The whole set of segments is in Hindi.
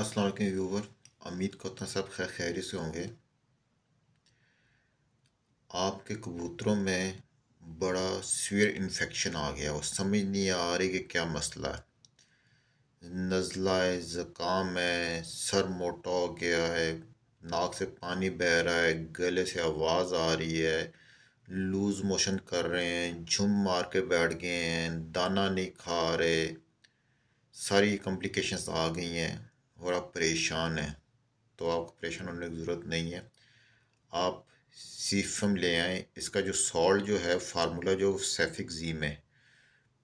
असलम व्यूवर उम्मीद करता हूँ सब खैर खैर से होंगे आपके कबूतरों में बड़ा सीवियर इन्फेक्शन आ गया और समझ नहीं आ रही कि क्या मसला है नज़ला है ज़काम है सर मोटा हो गया है नाक से पानी बह रहा है गले से आवाज़ आ रही है लूज़ मोशन कर रहे हैं झुम मार के बैठ गए हैं दाना नहीं खा रहे सारी कॉम्प्लिकेशंस आ गई हैं और आप परेशान हैं तो आपको परेशान होने की ज़रूरत नहीं है आप सीफम ले आएँ इसका जो सॉल्ट जो है फार्मूला जो सेफिक जी में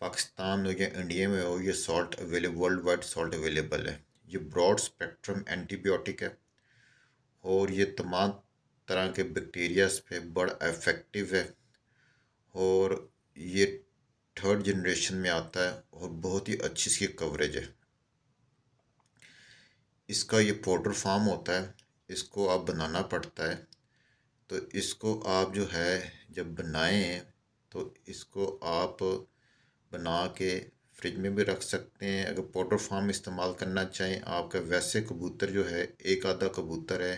पाकिस्तान हो या इंडिया में हो ये salt available world wide salt available है ये ब्रॉड स्पेक्ट्रम एंटीबायोटिक है और ये तमाम तरह के बैक्टीरियाज पे बड़ा इफ़ेक्टिव है और ये थर्ड जनरेशन में आता है और बहुत ही अच्छी इसकी कवरेज है इसका ये पाउडर फॉर्म होता है इसको आप बनाना पड़ता है तो इसको आप जो है जब बनाएं तो इसको आप बना के फ्रिज में भी रख सकते हैं अगर पाउडर फार्म इस्तेमाल करना चाहें आपका वैसे कबूतर जो है एक आधा कबूतर है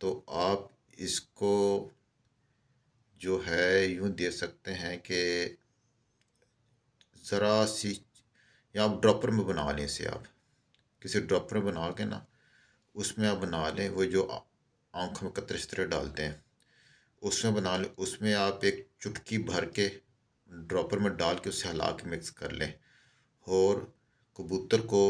तो आप इसको जो है यूँ दे सकते हैं कि ज़रा सी या आप ड्रॉपर में बना लें इसे आप किसी ड्रॉपर में बना के ना उसमें आप बना लें वो जो आँखों में कतरे शतरे डालते हैं उसमें बना लें उसमें आप एक चुटकी भर के ड्रॉपर में डाल के उसे हला के मिक्स कर लें और कबूतर को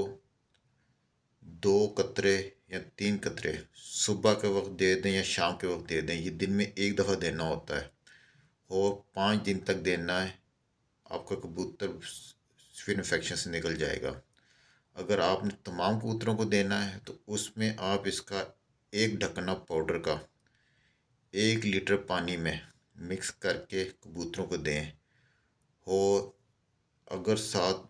दो कतरे या तीन कतरे सुबह के वक्त दे दें या शाम के वक्त दे दें ये दिन में एक दफ़ा देना होता है और पाँच दिन तक देना है आपका कबूतर स्विन इन्फेक्शन से निकल जाएगा अगर आपने तमाम कबूतरों को देना है तो उसमें आप इसका एक ढकना पाउडर का एक लीटर पानी में मिक्स करके कबूतरों को दें हो अगर साथ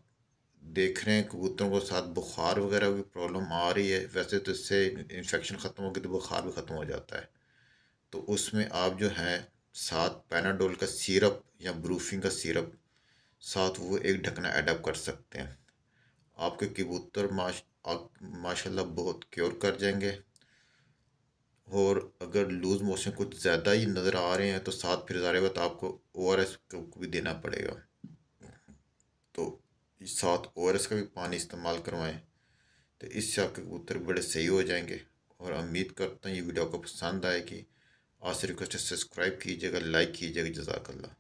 देख रहे हैं कबूतरों को साथ बुखार वगैरह की प्रॉब्लम आ रही है वैसे तो इससे इन्फेक्शन ख़त्म होगी तो बुखार भी ख़त्म हो जाता है तो उसमें आप जो है साथ पैनाडोल का सिरप या ब्रूफिंग का सिरप साथ वो एक ढकना एडप कर सकते हैं आपके कबूतर माश माशाल्लाह बहुत क्योर कर जाएंगे और अगर लूज़ मोशन कुछ ज़्यादा ही नज़र आ रहे हैं तो साथ फिर वक्त आपको ओ आर एस को भी देना पड़ेगा तो साथ ओ आर एस का भी पानी इस्तेमाल करवाएं तो इससे आपके कबूतर बड़े सही हो जाएंगे और उम्मीद करता हूँ ये वीडियो को पसंद आएगी आपसे रिक्वेस्ट सब्सक्राइब कीजिएगा लाइक कीजिएगा जजाकल्ला